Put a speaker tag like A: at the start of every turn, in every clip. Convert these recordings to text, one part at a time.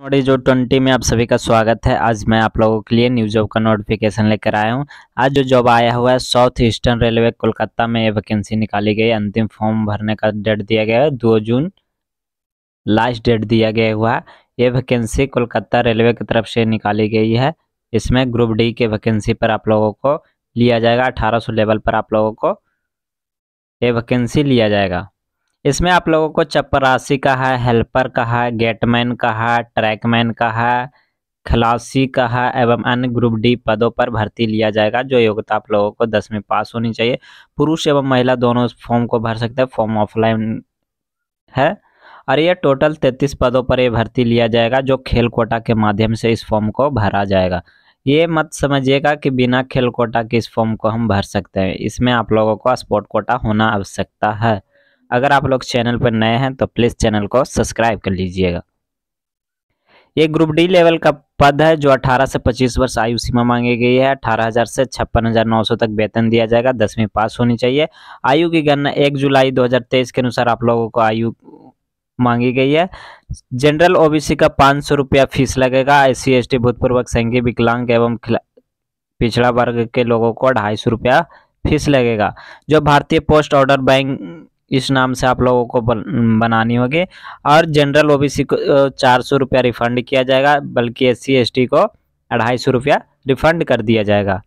A: नोडी जो ट्वेंटी में आप सभी का स्वागत है आज मैं आप लोगों के लिए न्यू जॉब का नोटिफिकेशन लेकर आया हूं आज जो जॉब आया हुआ है साउथ ईस्टर्न रेलवे कोलकाता में ये वैकेंसी निकाली गई अंतिम फॉर्म भरने का डेट दिया गया है दो जून लास्ट डेट दिया गया हुआ है ये वैकेंसी कोलकाता रेलवे की तरफ से निकाली गई है इसमें ग्रुप डी के वैकेंसी पर आप लोगों को लिया जाएगा अठारह लेवल पर आप लोगों को ये वैकेंसी लिया जाएगा इसमें आप लोगों को चपरासी का है हेल्पर का है गेटमैन का है ट्रैकमैन का है खलासी का है एवं अन्य ग्रुप डी पदों पर भर्ती लिया जाएगा जो योग्यता आप लोगों को दसवीं पास होनी चाहिए पुरुष एवं महिला दोनों फॉर्म को भर सकते हैं फॉर्म ऑफलाइन है और यह टोटल तैतीस पदों पर यह भर्ती लिया जाएगा जो खेल कोटा के माध्यम से इस फॉर्म को भरा जाएगा ये मत समझिएगा कि बिना खेल कोटा के इस फॉर्म को हम भर सकते हैं इसमें आप लोगों को स्पोर्ट कोटा होना आवश्यकता है अगर आप लोग चैनल पर नए हैं तो प्लीज़ चैनल को सब्सक्राइब कर लीजिएगा ये ग्रुप डी लेवल का पद है जो 18 से 25 वर्ष आयु सीमा मांगी गई है 18,000 से छप्पन तक वेतन दिया जाएगा दसवीं पास होनी चाहिए आयु की गणना 1 जुलाई 2023 के अनुसार आप लोगों को आयु मांगी गई है जनरल ओबीसी का पाँच सौ रुपया फीस लगेगा एस सी एस टी भूतपूर्वक संघी विकलांग एवं पिछड़ा वर्ग के लोगों को ढाई सौ रुपया फीस लगेगा जो भारतीय पोस्ट ऑर्डर बैंक इस नाम से आप लोगों को बनानी होगी और जनरल ओ बी सी को चार सौ रुपया रिफंड किया जाएगा बल्कि एस सी को अढ़ाई सौ रुपया रिफंड कर दिया जाएगा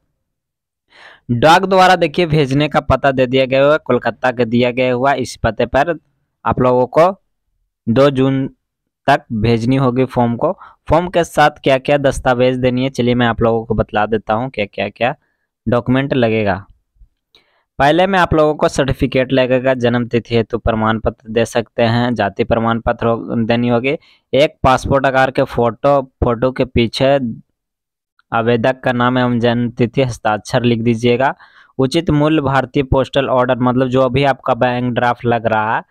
A: डाक द्वारा देखिए भेजने का पता दे दिया गया हुआ कोलकाता के दिया गया हुआ इस पते पर आप लोगों को दो जून तक भेजनी होगी फॉर्म को फॉर्म के साथ क्या क्या दस्तावेज देनी है चलिए मैं आप लोगों को बतला देता हूँ क्या क्या क्या डॉक्यूमेंट लगेगा पहले मैं आप लोगों को सर्टिफिकेट लगेगा जन्म तिथि हेतु प्रमाण पत्र दे सकते हैं जाति प्रमाण पत्र देनी होगी एक पासपोर्ट आकार के फोटो फोटो के पीछे आवेदक का नाम एवं जन्म तिथि हस्ताक्षर लिख दीजिएगा उचित मूल्य भारतीय पोस्टल ऑर्डर मतलब जो अभी आपका बैंक ड्राफ्ट लग रहा है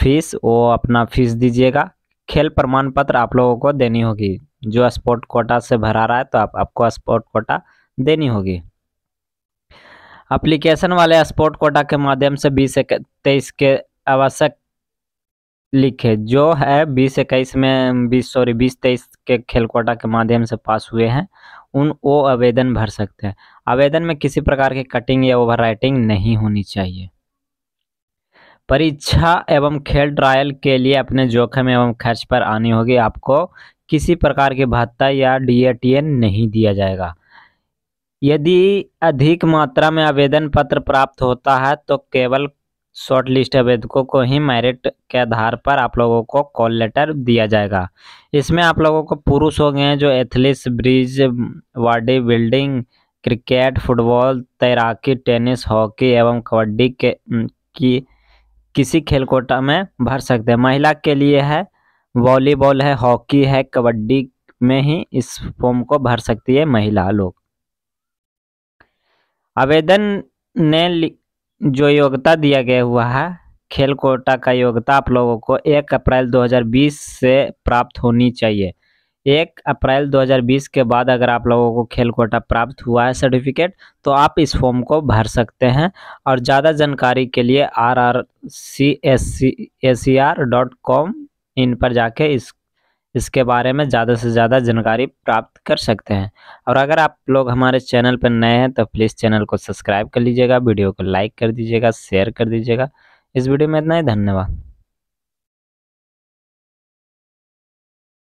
A: फीस वो अपना फीस दीजिएगा खेल प्रमाण पत्र आप लोगों को देनी होगी जो स्पोर्ट कोटा से भरा रहा है तो आप, आपको स्पोर्ट कोटा देनी होगी अप्लीकेशन वाले स्पोर्ट कोटा के माध्यम से बीस तेईस के आवश्यक लिखे जो है बीस इक्कीस में बीस सॉरी बीस तेईस के खेल कोटा के माध्यम से पास हुए हैं उन वो आवेदन भर सकते हैं आवेदन में किसी प्रकार की कटिंग या ओवर नहीं होनी चाहिए परीक्षा एवं खेल ट्रायल के लिए अपने जोखिम एवं खर्च पर आनी होगी आपको किसी प्रकार के भत्ता या डी नहीं दिया जाएगा यदि अधिक मात्रा में आवेदन पत्र प्राप्त होता है तो केवल शॉर्ट लिस्ट आवेदकों को ही मेरिट के आधार पर आप लोगों को कॉल लेटर दिया जाएगा इसमें आप लोगों को पुरुष हो गए हैं जो एथलीट्स ब्रिज वाडी बिल्डिंग क्रिकेट फुटबॉल तैराकी टेनिस हॉकी एवं कबड्डी के की किसी खेल कोटा में भर सकते हैं महिला के लिए है वॉलीबॉल है हॉकी है कबड्डी में ही इस फॉर्म को भर सकती है महिला लोग आवेदन ने जो योग्यता दिया गया हुआ है खेल कोटा का योग्यता आप लोगों को एक अप्रैल 2020 से प्राप्त होनी चाहिए एक अप्रैल 2020 के बाद अगर आप लोगों को खेल कोटा प्राप्त हुआ है सर्टिफिकेट तो आप इस फॉर्म को भर सकते हैं और ज़्यादा जानकारी के लिए R R C S C S C R dot com in पर जाके इस इसके बारे में ज़्यादा से ज़्यादा जानकारी प्राप्त कर सकते हैं और अगर आप लोग हमारे चैनल पर नए हैं तो प्लीज़ चैनल को सब्सक्राइब कर लीजिएगा वीडियो को लाइक कर दीजिएगा शेयर कर दीजिएगा इस वीडियो में इतना ही धन्यवाद